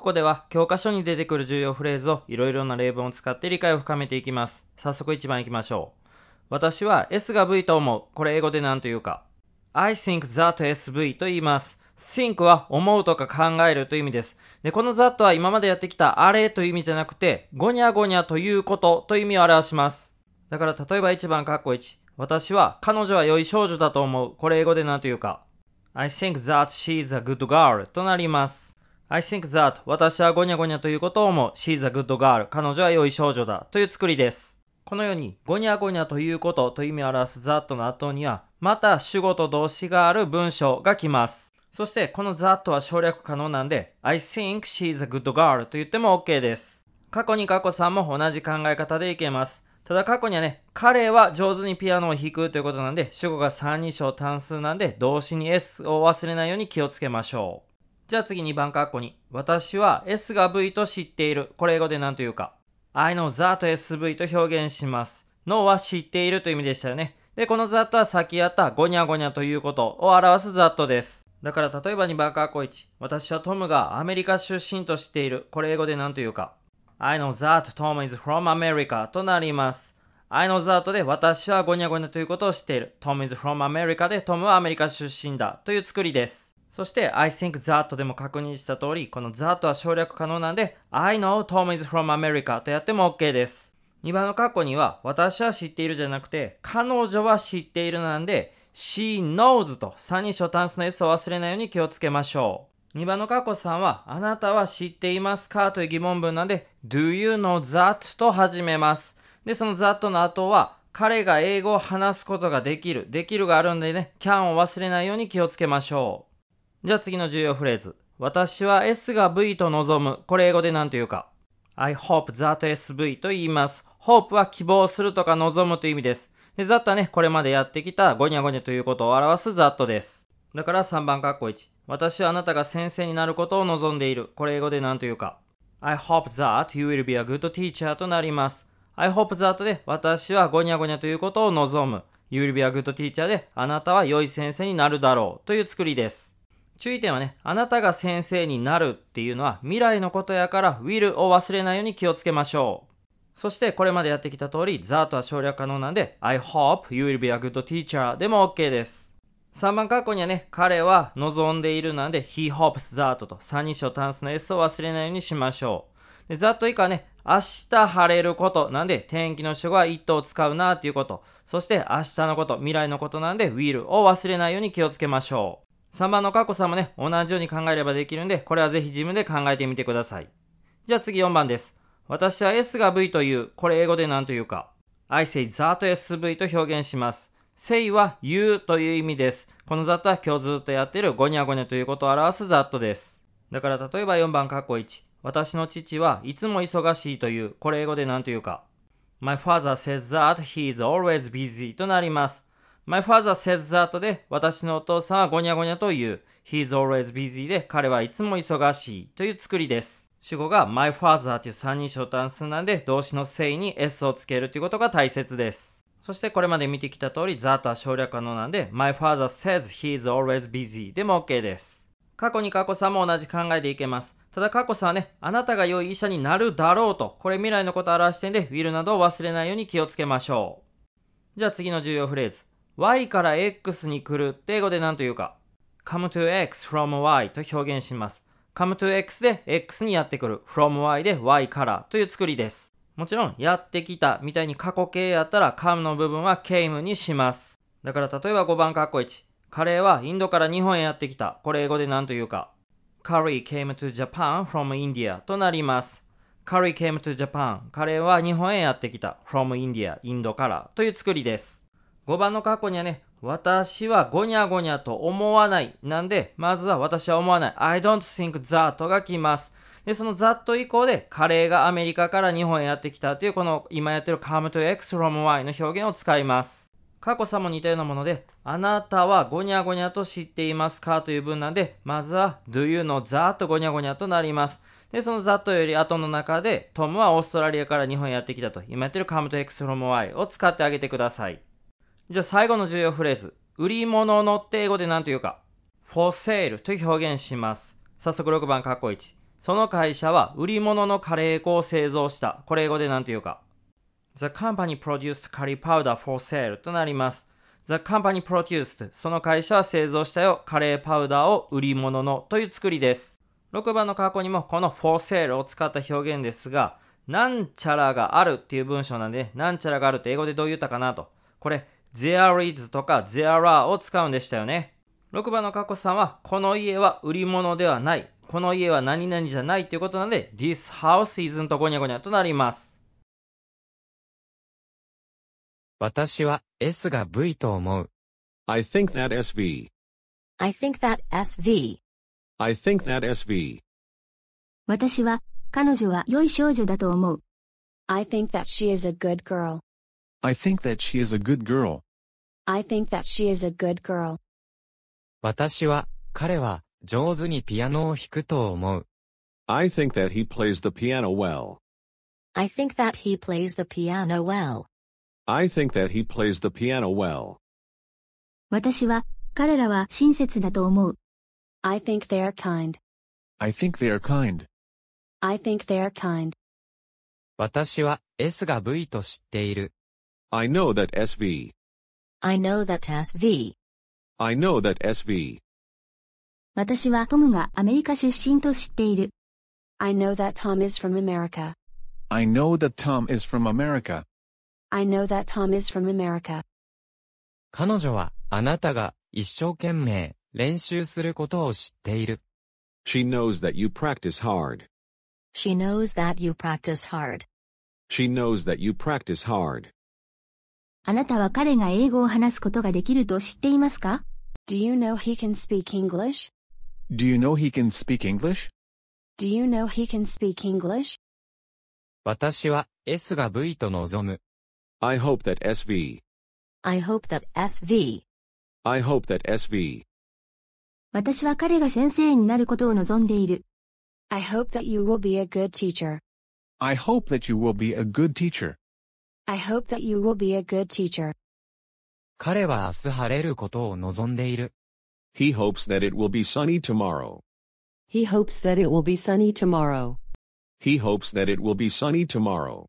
ここでは教科書に出てくる重要フレーズをいろいろな例文を使って理解を深めていきます。早速1番いきましょう。私は S が V と思う。これ英語で何というか。I think that SV と言います。think は思うとか考えるという意味です。で、この that は今までやってきたあれという意味じゃなくて、ごにゃごにゃということという意味を表します。だから例えば1番カッコ1。私は彼女は良い少女だと思う。これ英語で何というか。I think that she's a good girl となります。I think that 私はゴニャゴニャということを思う She's a good girl 彼女は良い少女だという作りです。このように、ゴニャゴニャということと意味を表す that の後には、また主語と動詞がある文章が来ます。そして、この that は省略可能なんで、I think she's a good girl と言っても OK です。過去に過去さんも同じ考え方でいけます。ただ過去にはね、彼は上手にピアノを弾くということなんで、主語が3人称単数なんで、動詞に S を忘れないように気をつけましょう。じゃあ次2番カッコに。私は S が V と知っている。これ英語で何というか。I know that SV と表現します。脳は知っているという意味でしたよね。で、この that は先やったゴニャゴニャということを表す that です。だから例えば2番カッコ1。私はトムがアメリカ出身と知っている。これ英語で何というか。I know that Tom is from America となります。I know that で私はゴニャゴニャということを知っている。Tom is from America でトムはアメリカ出身だという作りです。そして I think that でも確認した通り、この that は省略可能なんで I know Tom is from America とやっても OK です。2番の括弧には私は知っているじゃなくて彼女は知っているなんで she knows と3に初単数の s を忘れないように気をつけましょう。2番の過去さんは、あなたは知っていますかという疑問文なんで、do you know that と始めます。で、その that の後は、彼が英語を話すことができる、できるがあるんでね、can を忘れないように気をつけましょう。じゃあ次の重要フレーズ。私は S が V と望む。これ英語で何と言うか。I hope that SV と言います。hope は希望するとか望むという意味です。で、that はね、これまでやってきたゴニャゴニャということを表す that です。だから3番括弧1。私はあなたが先生になることを望んでいる。これ英語で何と言うか。I hope that you will be a good teacher となります。I hope that で私はゴニャゴニャということを望む。You will be a good teacher であなたは良い先生になるだろうという作りです。注意点はね、あなたが先生になるっていうのは未来のことやから will を忘れないように気をつけましょう。そしてこれまでやってきた通り、ザートは省略可能なんで、I hope you will be a good teacher でも OK です。3番括弧にはね、彼は望んでいるなんで、he hopes that と3人称単数の S を忘れないようにしましょう。で、that 以下はね、明日晴れることなんで、天気の主語は it を使うなっていうこと。そして明日のこと、未来のことなんで、will を忘れないように気をつけましょう。3番のカッコさんもね、同じように考えればできるんで、これはぜひ自分で考えてみてください。じゃあ次4番です。私は S が V という、これ英語で何というか、I say that SV と表現します。say は言うという意味です。この that は今日ずっとやってるゴニャゴニャということを表す that です。だから例えば4番カッコ1。私の父はいつも忙しいという、これ英語で何というか、My father says that he is always busy となります。My father says that で、私のお父さんはゴニャゴニャという、He's always busy で、彼はいつも忙しいという作りです。主語が my father という三人称単数なんで、動詞のせいに s をつけるということが大切です。そしてこれまで見てきた通り、that は省略可能なんで、my father says he's always busy でも OK です。過去に過去さんも同じ考えでいけます。ただ過去さんはね、あなたが良い医者になるだろうと、これ未来のことを表してんで、will などを忘れないように気をつけましょう。じゃあ次の重要フレーズ。y から x に来るって英語で何と言うか come to x from y と表現します。come to x で x にやってくる from y で y からという作りです。もちろんやってきたみたいに過去形やったら come の部分は came にします。だから例えば5番カッコ1。カレーはインドから日本へやってきた。これ英語で何と言うか Curry came to Japan from India となります。Curry came to Japan カレーは日本へやってきた from India インドからという作りです。5番の過去にはね、私はゴニャゴニャと思わない。なんで、まずは私は思わない。I don't think that が来ます。で、その that 以降で、カレーがアメリカから日本へやってきたという、この今やってる come to X from Y の表現を使います。過去さも似たようなもので、あなたはゴニャゴニャと知っていますかという文なんで、まずは do you の that ゴニャゴニャとなります。で、その that より後の中で、トムはオーストラリアから日本へやってきたと、今やってる come to X from Y を使ってあげてください。じゃあ最後の重要フレーズ。売り物のって英語で何というか。for sale と表現します。早速6番カッコ1。その会社は売り物のカレー粉を製造した。これ英語で何というか。The company produced curry powder for sale となります。The company produced その会社は製造したよ。カレーパウダーを売り物のという作りです。6番の過去にもこの for sale を使った表現ですが、なんちゃらがあるっていう文章なんで、なんちゃらがあるって英語でどう言ったかなと。これ、there is とか there are を使うんでしたよね。6番のカッコさんは、この家は売り物ではない。この家は何々じゃないということなので、this house is n とゴニャゴニャとなります。私は S が V と思う。I think that SV. I think that SV. I think that SV. 私は彼女は良い少女だと思う。I think that she is a good girl. I think that she is a good girl. I think that she is a good girl. 私は、彼は、上手にピアノを弾くと思う。I think that he plays the piano well. I think that he plays the piano well. I think that he plays the piano well. 私は、彼らは親切だと思う。I think they're kind. I think they're kind. I think they're kind. 私は S が V と知っている。I know that SV. I know that SV. I know that SV. 私はトムがアメリカ出身と知っている。I know that Tom is from America. I know that Tom is from America. I know that Tom is from America. 彼女はあなたが一生懸命練習することを知っている。She knows that you practice hard. She knows that you practice hard. She knows that you practice hard. あなたは彼が英語を話すことができると知っていますか ?Do you know he can speak English?Do you know he can speak English?Do you know he can speak English? 私は S が V と望む。I hope that SV. I hope that SV. I hope that SV. 私は彼が先生になることを望んでいる。I hope that you will be a good teacher. I hope that you will be a good teacher. I hope that you will be a good teacher. 彼は明日晴れることを望んでいる。He hopes that it will be sunny tomorrow. He hopes that it will be sunny tomorrow. He hopes that it will be sunny tomorrow.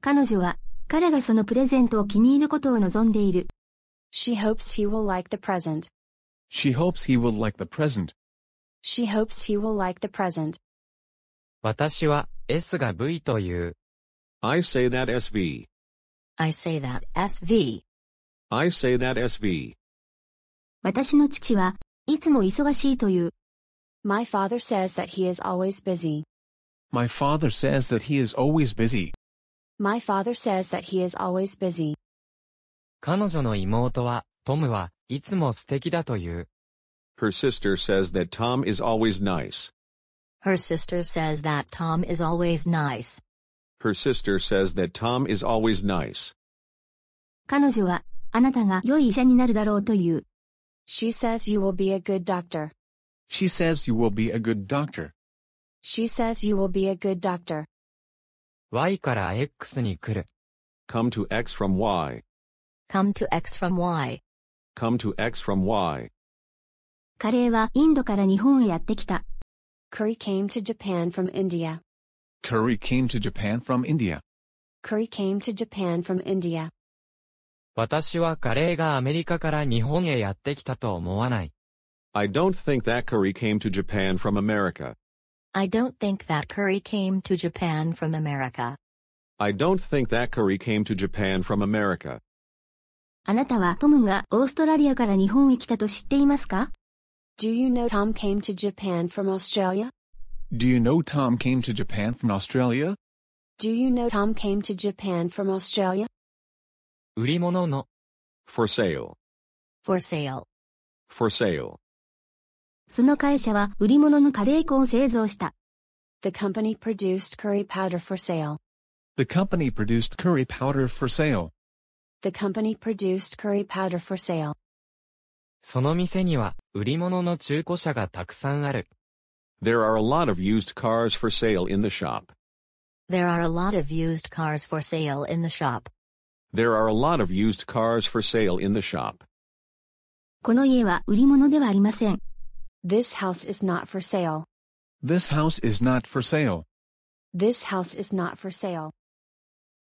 彼女は彼がそのプレゼントを気に入ることを望んでいる。She hopes he will like the present. She hopes he will like the present. She hopes he will like the present. 私は S が V という I say that SV. I say that SV. I say that SV. 私の父はいつも忙しいという。My father says that he is always busy. My father says that he is always busy. My father says that he is always busy. 彼女の妹は、トムはいつも素敵だという。Her sister says that Tom is always nice. Her sister says that Tom is always nice. Her sister says that Tom is always nice. She says you will be a good doctor. She says you will be a good doctor. She says you will be a good doctor. Y から X に来る。Come to X from Y. Come to X from Y. Come to X from Y. カレーはインドから日本へやってきた。Curry came to Japan from India. Curry came to Japan from India. Curry came to Japan from India. 私はカレーがアメリカから日本へやってきたと思わない。I don't think that curry came to Japan from America. I don't think that curry came to Japan from America. I don't think that curry came to Japan from America. あなたはトムがオーストラリアから日本へ来たと知っていますか Do you know Tom came to Japan from Australia? Do you know Tom came to Japan from Australia? Do you know Tom came to Japan from Australia? 売り物の for sale for sale for sale The company produced curry powder for sale. The company produced curry powder for sale. The company produced curry powder for sale. その店には売り物の中古車がたくさんある。there are a lot of used cars for sale in the shop. There are a lot of used cars for sale in the shop. There are a lot of used cars for sale in the shop. This house is not for sale. This house is not for sale. This house is not for sale.